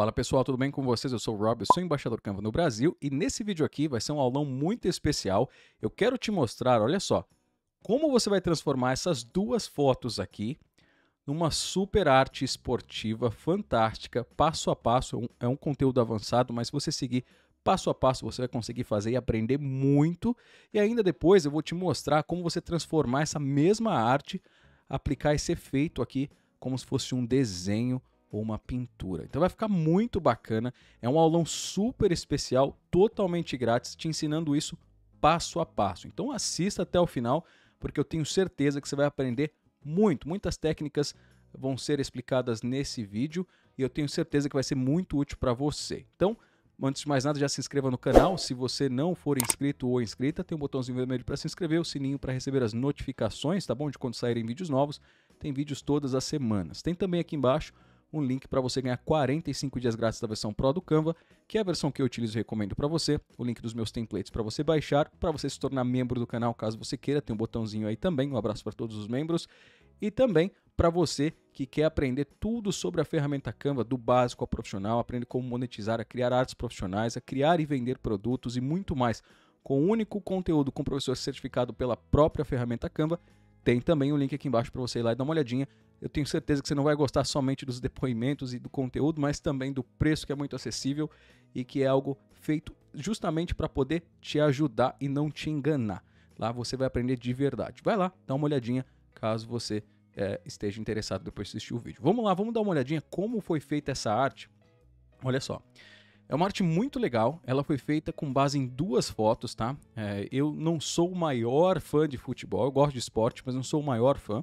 Fala pessoal, tudo bem com vocês? Eu sou o Rob, sou embaixador Canva no Brasil e nesse vídeo aqui vai ser um aulão muito especial. Eu quero te mostrar, olha só, como você vai transformar essas duas fotos aqui numa super arte esportiva fantástica, passo a passo. É um, é um conteúdo avançado, mas se você seguir passo a passo você vai conseguir fazer e aprender muito. E ainda depois eu vou te mostrar como você transformar essa mesma arte, aplicar esse efeito aqui como se fosse um desenho ou uma pintura. Então vai ficar muito bacana. É um aulão super especial, totalmente grátis, te ensinando isso passo a passo. Então assista até o final, porque eu tenho certeza que você vai aprender muito. Muitas técnicas vão ser explicadas nesse vídeo e eu tenho certeza que vai ser muito útil para você. Então, antes de mais nada, já se inscreva no canal. Se você não for inscrito ou inscrita, tem um botãozinho vermelho para se inscrever, o sininho para receber as notificações, tá bom? De quando saírem vídeos novos. Tem vídeos todas as semanas. Tem também aqui embaixo um link para você ganhar 45 dias grátis da versão Pro do Canva, que é a versão que eu utilizo e recomendo para você, o link dos meus templates para você baixar, para você se tornar membro do canal caso você queira, tem um botãozinho aí também, um abraço para todos os membros, e também para você que quer aprender tudo sobre a ferramenta Canva, do básico ao profissional, aprender como monetizar, a criar artes profissionais, a criar e vender produtos e muito mais. Com o único conteúdo com professor certificado pela própria ferramenta Canva, tem também o um link aqui embaixo para você ir lá e dar uma olhadinha. Eu tenho certeza que você não vai gostar somente dos depoimentos e do conteúdo, mas também do preço que é muito acessível e que é algo feito justamente para poder te ajudar e não te enganar. Lá você vai aprender de verdade. Vai lá, dá uma olhadinha caso você é, esteja interessado depois de assistir o vídeo. Vamos lá, vamos dar uma olhadinha como foi feita essa arte. Olha só. É uma arte muito legal, ela foi feita com base em duas fotos, tá? É, eu não sou o maior fã de futebol, eu gosto de esporte, mas não sou o maior fã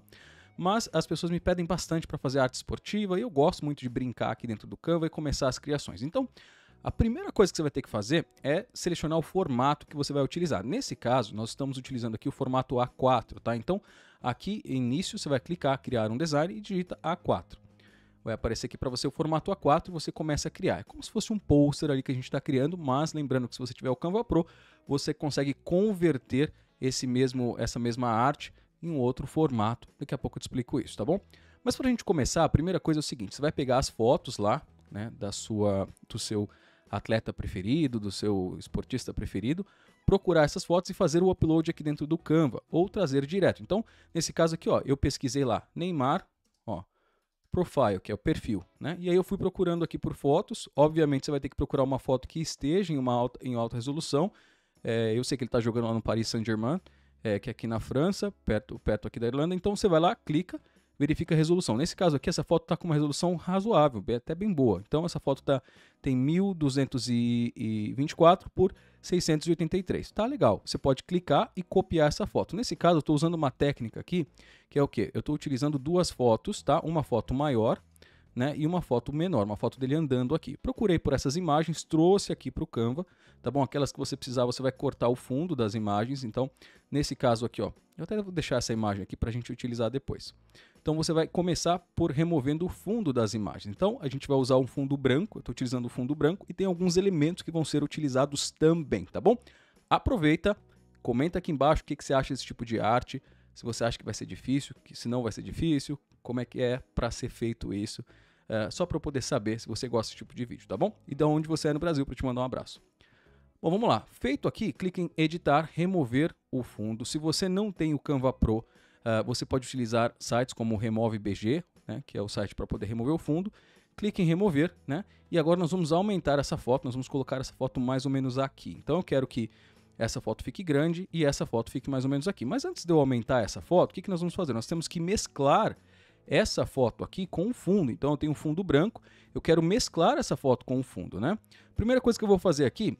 mas as pessoas me pedem bastante para fazer arte esportiva e eu gosto muito de brincar aqui dentro do Canva e começar as criações. Então, a primeira coisa que você vai ter que fazer é selecionar o formato que você vai utilizar. Nesse caso, nós estamos utilizando aqui o formato A4, tá? Então, aqui início você vai clicar criar um design e digita A4. Vai aparecer aqui para você o formato A4 e você começa a criar. É como se fosse um pôster ali que a gente está criando, mas lembrando que se você tiver o Canva Pro, você consegue converter esse mesmo, essa mesma arte em um outro formato. Daqui a pouco eu te explico isso, tá bom? Mas para a gente começar, a primeira coisa é o seguinte: você vai pegar as fotos lá, né, da sua, do seu atleta preferido, do seu esportista preferido, procurar essas fotos e fazer o upload aqui dentro do Canva ou trazer direto. Então, nesse caso aqui, ó, eu pesquisei lá Neymar, ó, profile, que é o perfil, né? E aí eu fui procurando aqui por fotos. Obviamente, você vai ter que procurar uma foto que esteja em uma alta, em alta resolução. É, eu sei que ele está jogando lá no Paris Saint-Germain, é, que é aqui na França, perto, perto aqui da Irlanda. Então você vai lá, clica, verifica a resolução. Nesse caso aqui, essa foto está com uma resolução razoável, até bem boa. Então essa foto tá, tem 1224 por 683. Tá legal. Você pode clicar e copiar essa foto. Nesse caso, eu estou usando uma técnica aqui, que é o que? Eu estou utilizando duas fotos, tá? Uma foto maior. Né, e uma foto menor, uma foto dele andando aqui. Procurei por essas imagens, trouxe aqui para o Canva, tá bom? Aquelas que você precisar, você vai cortar o fundo das imagens. Então, nesse caso aqui, ó, eu até vou deixar essa imagem aqui para a gente utilizar depois. Então, você vai começar por removendo o fundo das imagens. Então, a gente vai usar um fundo branco, eu estou utilizando o fundo branco, e tem alguns elementos que vão ser utilizados também, tá bom? Aproveita, comenta aqui embaixo o que, que você acha desse tipo de arte, se você acha que vai ser difícil, que se não vai ser difícil, como é que é para ser feito isso, é, só para eu poder saber se você gosta desse tipo de vídeo, tá bom? E de onde você é no Brasil para te mandar um abraço. Bom, vamos lá. Feito aqui, clique em editar, remover o fundo. Se você não tem o Canva Pro, uh, você pode utilizar sites como Remove RemoveBG, né, que é o site para poder remover o fundo. Clique em remover, né? E agora nós vamos aumentar essa foto, nós vamos colocar essa foto mais ou menos aqui. Então eu quero que essa foto fique grande e essa foto fique mais ou menos aqui. Mas antes de eu aumentar essa foto, o que, que nós vamos fazer? Nós temos que mesclar essa foto aqui com o fundo. Então eu tenho um fundo branco, eu quero mesclar essa foto com o fundo, né? Primeira coisa que eu vou fazer aqui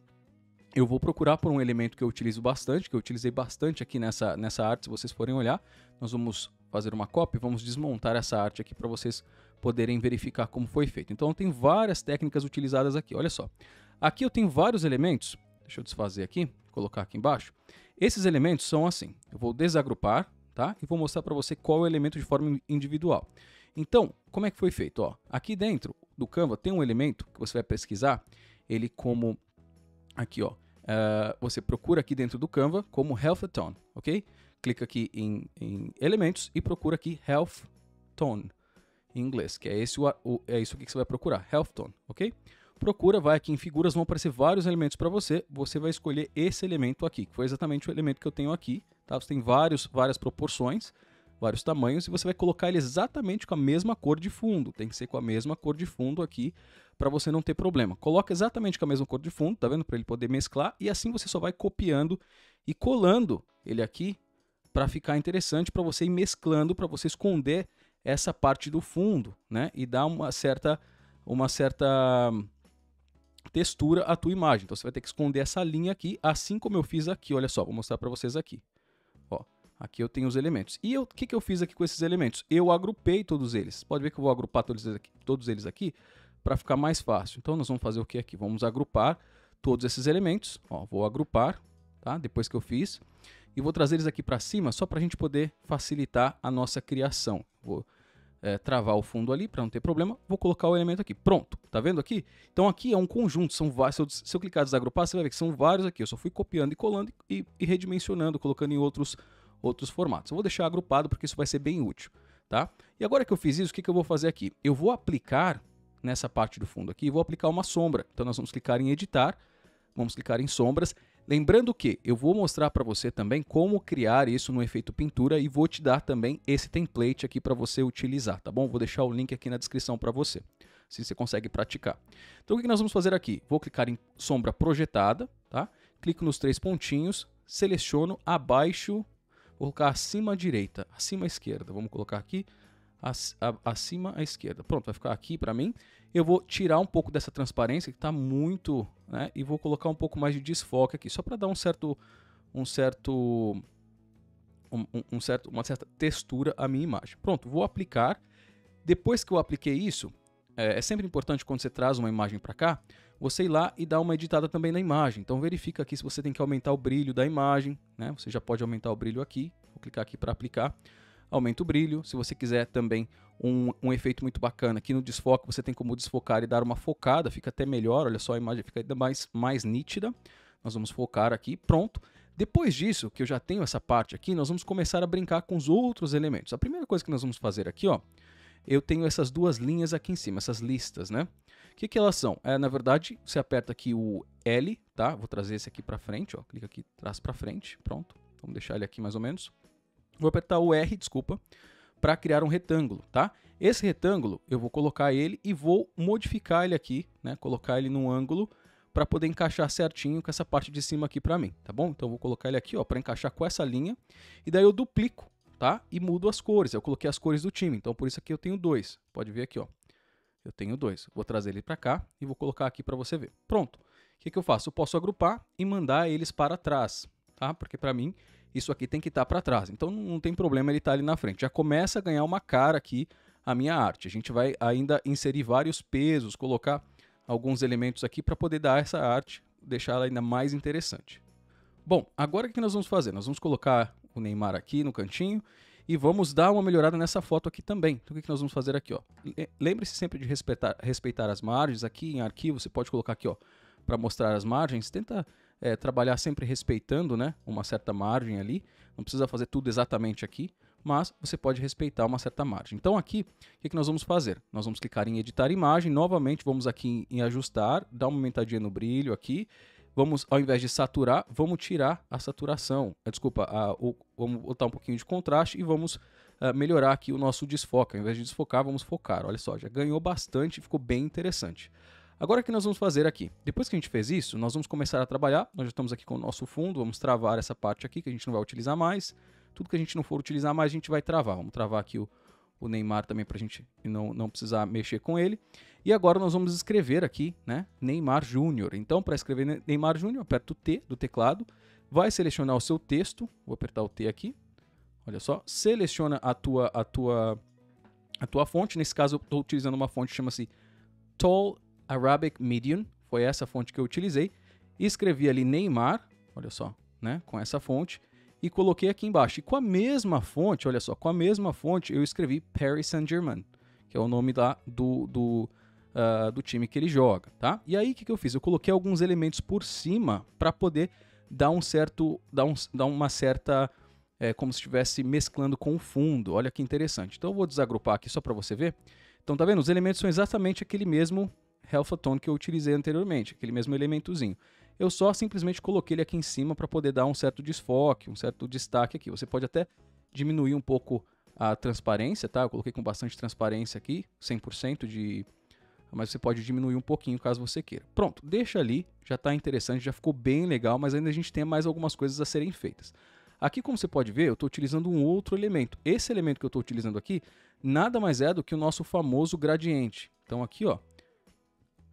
eu vou procurar por um elemento que eu utilizo bastante, que eu utilizei bastante aqui nessa, nessa arte, se vocês forem olhar. Nós vamos fazer uma cópia, vamos desmontar essa arte aqui para vocês poderem verificar como foi feito. Então tem várias técnicas utilizadas aqui, olha só. Aqui eu tenho vários elementos, deixa eu desfazer aqui, colocar aqui embaixo. Esses elementos são assim, eu vou desagrupar, tá? E vou mostrar para você qual é o elemento de forma individual. Então, como é que foi feito? Ó, aqui dentro do Canva tem um elemento que você vai pesquisar, ele como... Aqui, ó, Uh, você procura aqui dentro do Canva como Health Tone, ok? Clica aqui em, em elementos e procura aqui Health Tone em inglês, que é, esse o, o, é isso aqui que você vai procurar, Health Tone, ok? Procura, vai aqui em figuras, vão aparecer vários elementos para você. Você vai escolher esse elemento aqui, que foi exatamente o elemento que eu tenho aqui. Tá? Você tem vários, várias proporções, vários tamanhos, e você vai colocar ele exatamente com a mesma cor de fundo. Tem que ser com a mesma cor de fundo aqui para você não ter problema. Coloca exatamente com a mesma cor de fundo, tá vendo? Para ele poder mesclar e assim você só vai copiando e colando ele aqui para ficar interessante para você ir mesclando, para você esconder essa parte do fundo, né? E dar uma certa uma certa hum, textura à tua imagem. Então você vai ter que esconder essa linha aqui, assim como eu fiz aqui. Olha só, vou mostrar para vocês aqui. Ó, aqui eu tenho os elementos. E o que, que eu fiz aqui com esses elementos? Eu agrupei todos eles. Pode ver que eu vou agrupar todos eles aqui, todos eles aqui para ficar mais fácil. Então nós vamos fazer o que aqui? Vamos agrupar todos esses elementos. Ó, vou agrupar, tá? Depois que eu fiz. E vou trazer eles aqui para cima só para a gente poder facilitar a nossa criação. Vou é, travar o fundo ali para não ter problema. Vou colocar o elemento aqui. Pronto. Tá vendo aqui? Então aqui é um conjunto. São vários, se, eu, se eu clicar desagrupar, você vai ver que são vários aqui. Eu só fui copiando e colando e, e redimensionando, colocando em outros, outros formatos. Eu vou deixar agrupado porque isso vai ser bem útil. Tá? E agora que eu fiz isso, o que, que eu vou fazer aqui? Eu vou aplicar nessa parte do fundo aqui e vou aplicar uma sombra. Então nós vamos clicar em editar, vamos clicar em sombras. Lembrando que eu vou mostrar para você também como criar isso no efeito pintura e vou te dar também esse template aqui para você utilizar, tá bom? Vou deixar o link aqui na descrição para você, se você consegue praticar. Então o que nós vamos fazer aqui? Vou clicar em sombra projetada, tá? Clico nos três pontinhos, seleciono abaixo, vou colocar acima à direita, acima à esquerda, vamos colocar aqui, acima à esquerda. Pronto, vai ficar aqui para mim. Eu vou tirar um pouco dessa transparência que está muito, né? E vou colocar um pouco mais de desfoque aqui, só para dar um certo, um certo, um, um, certo, uma certa textura à minha imagem. Pronto, vou aplicar. Depois que eu apliquei isso, é, é sempre importante quando você traz uma imagem para cá, você ir lá e dar uma editada também na imagem. Então verifica aqui se você tem que aumentar o brilho da imagem, né? Você já pode aumentar o brilho aqui. Vou clicar aqui para aplicar aumenta o brilho. Se você quiser também um, um, efeito muito bacana, aqui no desfoque você tem como desfocar e dar uma focada, fica até melhor, olha só, a imagem fica ainda mais, mais nítida. Nós vamos focar aqui, pronto. Depois disso, que eu já tenho essa parte aqui, nós vamos começar a brincar com os outros elementos. A primeira coisa que nós vamos fazer aqui, ó, eu tenho essas duas linhas aqui em cima, essas listas, né? O que, que elas são? É, na verdade, você aperta aqui o L, tá? Vou trazer esse aqui para frente, ó, clica aqui, traz para frente, pronto. Vamos deixar ele aqui mais ou menos. Vou apertar o R, desculpa, para criar um retângulo, tá? Esse retângulo, eu vou colocar ele e vou modificar ele aqui, né? Colocar ele num ângulo para poder encaixar certinho com essa parte de cima aqui para mim, tá bom? Então eu vou colocar ele aqui, ó, para encaixar com essa linha. E daí eu duplico, tá? E mudo as cores. Eu coloquei as cores do time, então por isso aqui eu tenho dois. Pode ver aqui, ó. Eu tenho dois. Vou trazer ele para cá e vou colocar aqui para você ver. Pronto. O que, que eu faço? Eu posso agrupar e mandar eles para trás, tá? Porque para mim isso aqui tem que estar tá para trás. Então não tem problema ele estar tá ali na frente. Já começa a ganhar uma cara aqui a minha arte. A gente vai ainda inserir vários pesos, colocar alguns elementos aqui para poder dar essa arte, deixar ela ainda mais interessante. Bom, agora o que nós vamos fazer? Nós vamos colocar o Neymar aqui no cantinho e vamos dar uma melhorada nessa foto aqui também. Então o que nós vamos fazer aqui? Lembre-se sempre de respeitar, respeitar as margens. Aqui em arquivo você pode colocar aqui para mostrar as margens. Tenta é, trabalhar sempre respeitando né, uma certa margem ali. Não precisa fazer tudo exatamente aqui, mas você pode respeitar uma certa margem. Então aqui, o que, que nós vamos fazer? Nós vamos clicar em editar imagem, novamente vamos aqui em, ajustar, dar uma aumentadinha no brilho aqui, vamos, ao invés de saturar, vamos tirar a saturação, é, desculpa, a, o, vamos botar um pouquinho de contraste e vamos é, melhorar aqui o nosso desfoque. Ao invés de desfocar, vamos focar. Olha só, já ganhou bastante, ficou bem interessante. Agora o que nós vamos fazer aqui? Depois que a gente fez isso, nós vamos começar a trabalhar. Nós já estamos aqui com o nosso fundo, vamos travar essa parte aqui que a gente não vai utilizar mais. Tudo que a gente não for utilizar mais, a gente vai travar. Vamos travar aqui o, o Neymar também para a gente não, não precisar mexer com ele. E agora nós vamos escrever aqui, né, Neymar Júnior. Então, para escrever Neymar Júnior, aperta o T do teclado, vai selecionar o seu texto, vou apertar o T aqui, olha só, seleciona a tua, a tua, a tua fonte, nesse caso eu estou utilizando uma fonte que chama-se Tall Arabic Medium, foi essa fonte que eu utilizei. Escrevi ali Neymar, olha só, né, com essa fonte, e coloquei aqui embaixo. E com a mesma fonte, olha só, com a mesma fonte eu escrevi Paris Saint-Germain, que é o nome lá do, do, uh, do time que ele joga, tá? E aí o que, que eu fiz? Eu coloquei alguns elementos por cima para poder dar um certo, dar, um, dar uma certa, é, como se estivesse mesclando com o fundo. Olha que interessante. Então eu vou desagrupar aqui só para você ver. Então tá vendo? Os elementos são exatamente aquele mesmo Helphatone que eu utilizei anteriormente, aquele mesmo elementozinho. Eu só simplesmente coloquei ele aqui em cima para poder dar um certo desfoque, um certo destaque aqui. Você pode até diminuir um pouco a transparência, tá? Eu coloquei com bastante transparência aqui, 100% de... Mas você pode diminuir um pouquinho caso você queira. Pronto, deixa ali, já está interessante, já ficou bem legal, mas ainda a gente tem mais algumas coisas a serem feitas. Aqui, como você pode ver, eu estou utilizando um outro elemento. Esse elemento que eu estou utilizando aqui nada mais é do que o nosso famoso gradiente. Então aqui, ó,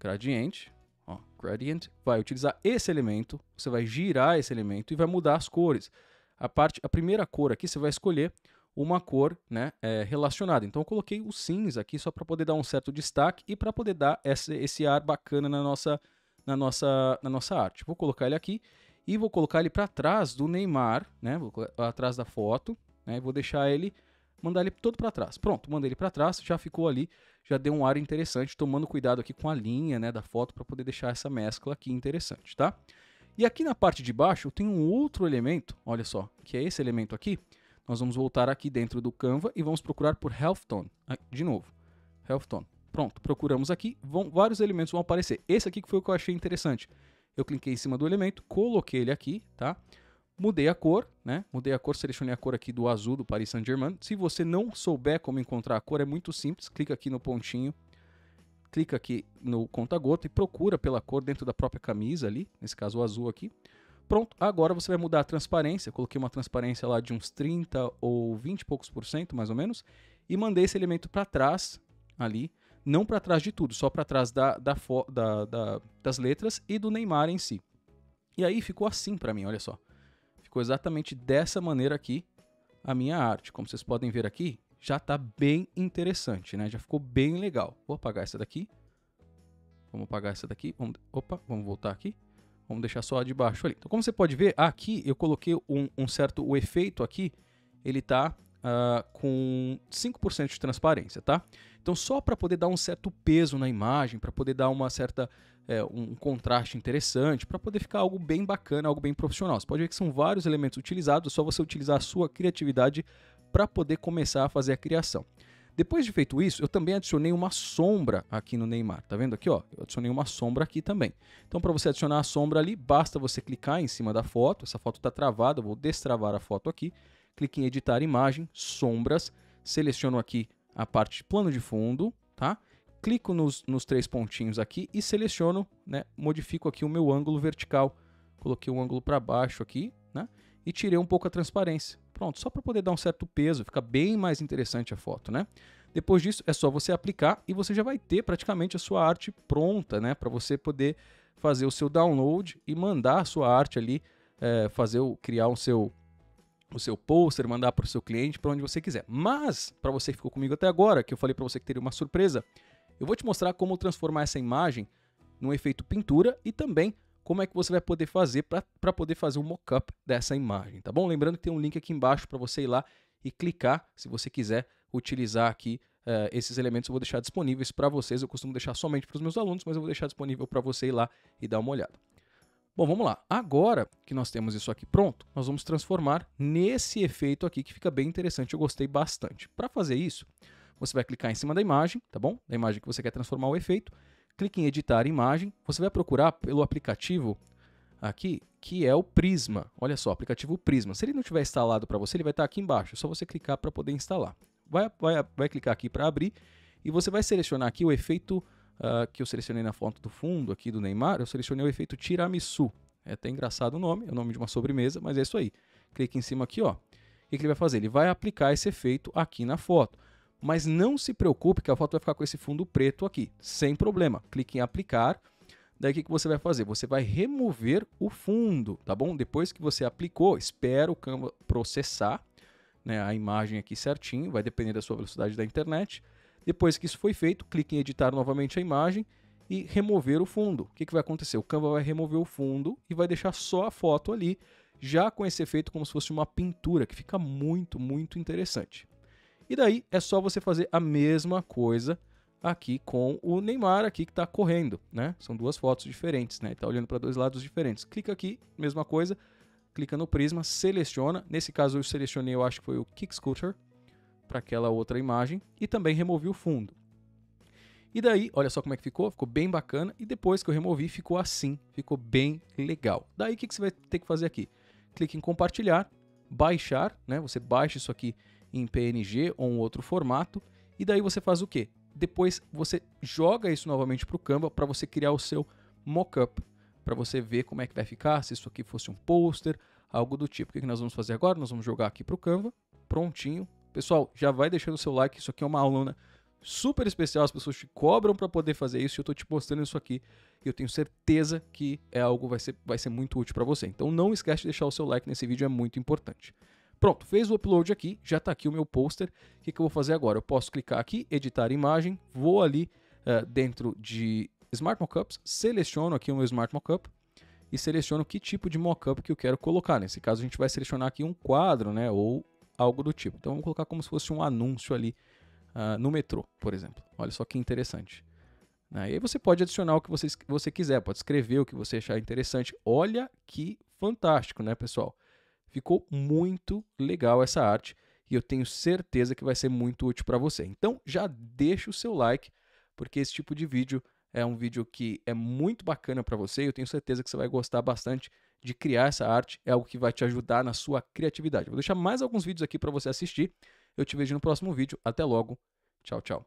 gradiente, ó, gradient, vai utilizar esse elemento, você vai girar esse elemento e vai mudar as cores. A, parte, a primeira cor aqui você vai escolher uma cor né, é, relacionada. Então eu coloquei o cinza aqui só para poder dar um certo destaque e para poder dar esse, esse ar bacana na nossa, na, nossa, na nossa arte. Vou colocar ele aqui e vou colocar ele para trás do Neymar, né, vou, atrás da foto, né, e vou deixar ele mandar ele todo para trás. Pronto, mandei ele para trás, já ficou ali, já deu um ar interessante, tomando cuidado aqui com a linha né, da foto para poder deixar essa mescla aqui interessante, tá? E aqui na parte de baixo eu tenho um outro elemento, olha só, que é esse elemento aqui. Nós vamos voltar aqui dentro do Canva e vamos procurar por Health Tone, ah, de novo, Health Tone. Pronto, procuramos aqui, vão, vários elementos vão aparecer. Esse aqui que foi o que eu achei interessante. Eu cliquei em cima do elemento, coloquei ele aqui, tá? Mudei a cor, né? Mudei a cor, selecionei a cor aqui do azul do Paris Saint-Germain. Se você não souber como encontrar a cor, é muito simples. Clica aqui no pontinho, clica aqui no conta-gota e procura pela cor dentro da própria camisa ali, nesse caso o azul aqui. Pronto, agora você vai mudar a transparência. Eu coloquei uma transparência lá de uns 30 ou 20 e poucos por cento, mais ou menos, e mandei esse elemento para trás ali, não para trás de tudo, só para trás da, da, da, das letras e do Neymar em si. E aí ficou assim para mim, olha só ficou exatamente dessa maneira aqui a minha arte. Como vocês podem ver aqui, já está bem interessante, né? Já ficou bem legal. Vou apagar essa daqui. Vamos apagar essa daqui. Vamos, opa, vamos voltar aqui. Vamos deixar só a de baixo ali. Então, como você pode ver, aqui eu coloquei um, um certo o efeito aqui. Ele está uh, ah, com 5% de transparência, tá? Então, só para poder dar um certo peso na imagem, para poder dar uma certa é, um contraste interessante, para poder ficar algo bem bacana, algo bem profissional. Você pode ver que são vários elementos utilizados, é só você utilizar a sua criatividade para poder começar a fazer a criação. Depois de feito isso, eu também adicionei uma sombra aqui no Neymar, tá vendo aqui, ó? Eu adicionei uma sombra aqui também. Então, para você adicionar a sombra ali, basta você clicar em cima da foto. Essa foto está travada, eu vou destravar a foto aqui. Clique em editar imagem, sombras, seleciono aqui a parte de plano de fundo, tá? Clico nos, nos três pontinhos aqui e seleciono, né? Modifico aqui o meu ângulo vertical. Coloquei um ângulo para baixo aqui, né? E tirei um pouco a transparência. Pronto, só para poder dar um certo peso, fica bem mais interessante a foto, né? Depois disso, é só você aplicar e você já vai ter praticamente a sua arte pronta, né? Para você poder fazer o seu download e mandar a sua arte ali, é, fazer o, criar o seu o seu pôster, mandar para o seu cliente, para onde você quiser. Mas, para você que ficou comigo até agora, que eu falei para você que teria uma surpresa, eu vou te mostrar como transformar essa imagem num efeito pintura e também como é que você vai poder fazer para poder fazer um mock-up dessa imagem, tá bom? Lembrando que tem um link aqui embaixo para você ir lá e clicar se você quiser utilizar aqui uh, esses elementos. Eu vou deixar disponíveis para vocês. Eu costumo deixar somente para os meus alunos, mas eu vou deixar disponível para você ir lá e dar uma olhada. Bom, vamos lá. Agora que nós temos isso aqui pronto, nós vamos transformar nesse efeito aqui que fica bem interessante, eu gostei bastante. Para fazer isso, você vai clicar em cima da imagem, tá bom? Da imagem que você quer transformar o efeito. Clique em editar imagem. Você vai procurar pelo aplicativo aqui, que é o Prisma. Olha só, aplicativo Prisma. Se ele não tiver instalado para você, ele vai estar tá aqui embaixo. É só você clicar para poder instalar. Vai, vai, vai clicar aqui para abrir e você vai selecionar aqui o efeito uh, que eu selecionei na foto do fundo aqui do Neymar, eu selecionei o efeito tiramisu. É até engraçado o nome, é o nome de uma sobremesa, mas é isso aí. Clique em cima aqui, ó. O que, que ele vai fazer? Ele vai aplicar esse efeito aqui na foto. Mas não se preocupe que a foto vai ficar com esse fundo preto aqui, sem problema. Clique em aplicar. Daí o que, que você vai fazer? Você vai remover o fundo, tá bom? Depois que você aplicou, espera o Canva processar né, a imagem aqui certinho, vai depender da sua velocidade da internet. Depois que isso foi feito, clique em editar novamente a imagem e remover o fundo. O que, que vai acontecer? O Canva vai remover o fundo e vai deixar só a foto ali, já com esse efeito como se fosse uma pintura, que fica muito, muito interessante. E daí é só você fazer a mesma coisa aqui com o Neymar aqui que está correndo, né? São duas fotos diferentes, né? Está olhando para dois lados diferentes. Clica aqui, mesma coisa. Clica no prisma, seleciona. Nesse caso eu selecionei, eu acho que foi o Kick Scooter para aquela outra imagem e também removi o fundo. E daí, olha só como é que ficou, ficou bem bacana e depois que eu removi ficou assim, ficou bem legal. Daí o que, que você vai ter que fazer aqui? Clique em compartilhar, baixar, né? Você baixa isso aqui em PNG ou um outro formato e daí você faz o quê? Depois você joga isso novamente para o Canva para você criar o seu mockup, para você ver como é que vai ficar, se isso aqui fosse um pôster, algo do tipo. O que, que nós vamos fazer agora? Nós vamos jogar aqui para o Canva, prontinho, Pessoal, já vai deixando o seu like, isso aqui é uma aluna super especial, as pessoas te cobram para poder fazer isso, e eu tô te mostrando isso aqui, e eu tenho certeza que é algo vai ser vai ser muito útil para você. Então não esquece de deixar o seu like nesse vídeo, é muito importante. Pronto, fez o upload aqui, já está aqui o meu pôster. O que, que, eu vou fazer agora? Eu posso clicar aqui, editar imagem, vou ali uh, dentro de Smart Mockups, seleciono aqui o meu Smart Mockup e seleciono que tipo de mockup que eu quero colocar. Nesse caso, a gente vai selecionar aqui um quadro, né, ou algo do tipo. Então vamos colocar como se fosse um anúncio ali uh, no metrô, por exemplo. Olha só que interessante. Né? E aí você pode adicionar o que você, você quiser, pode escrever o que você achar interessante. Olha que fantástico, né, pessoal? Ficou muito legal essa arte e eu tenho certeza que vai ser muito útil para você. Então já deixa o seu like, porque esse tipo de vídeo é um vídeo que é muito bacana para você e eu tenho certeza que você vai gostar bastante de criar essa arte é algo que vai te ajudar na sua criatividade. Vou deixar mais alguns vídeos aqui para você assistir. Eu te vejo no próximo vídeo. Até logo. Tchau, tchau.